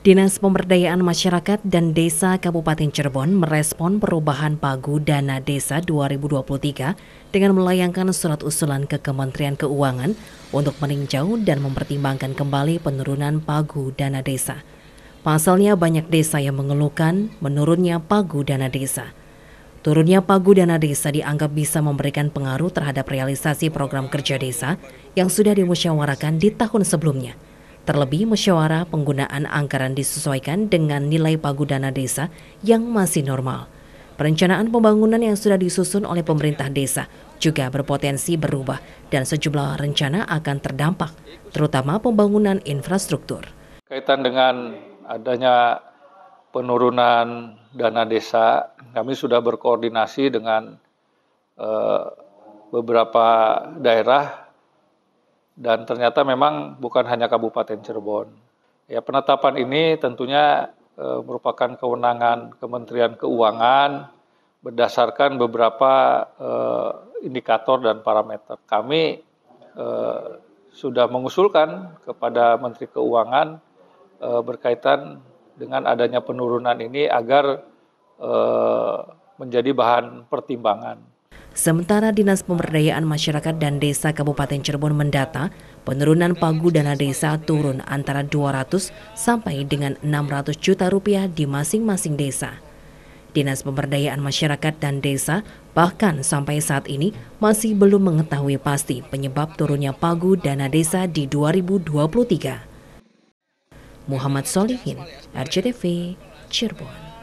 Dinas Pemberdayaan Masyarakat dan Desa Kabupaten Cirebon merespon perubahan pagu dana desa 2023 dengan melayangkan surat usulan ke Kementerian Keuangan untuk meninjau dan mempertimbangkan kembali penurunan pagu dana desa. Pasalnya banyak desa yang mengeluhkan menurunnya pagu dana desa. Turunnya pagu dana desa dianggap bisa memberikan pengaruh terhadap realisasi program kerja desa yang sudah dimusyawarakan di tahun sebelumnya. Terlebih musyawarah penggunaan anggaran disesuaikan dengan nilai pagu dana desa yang masih normal. Perencanaan pembangunan yang sudah disusun oleh pemerintah desa juga berpotensi berubah dan sejumlah rencana akan terdampak, terutama pembangunan infrastruktur. Kaitan dengan adanya penurunan dana desa, kami sudah berkoordinasi dengan eh, beberapa daerah dan ternyata memang bukan hanya Kabupaten Cirebon. Ya, penetapan ini tentunya e, merupakan kewenangan Kementerian Keuangan berdasarkan beberapa e, indikator dan parameter. Kami e, sudah mengusulkan kepada Menteri Keuangan e, berkaitan dengan adanya penurunan ini agar e, menjadi bahan pertimbangan. Sementara Dinas Pemberdayaan Masyarakat dan Desa Kabupaten Cirebon mendata penurunan pagu dana desa turun antara 200 sampai dengan 600 juta rupiah di masing-masing desa. Dinas Pemberdayaan Masyarakat dan Desa bahkan sampai saat ini masih belum mengetahui pasti penyebab turunnya pagu dana desa di 2023. Muhammad Solihin, RCTV, Cirebon.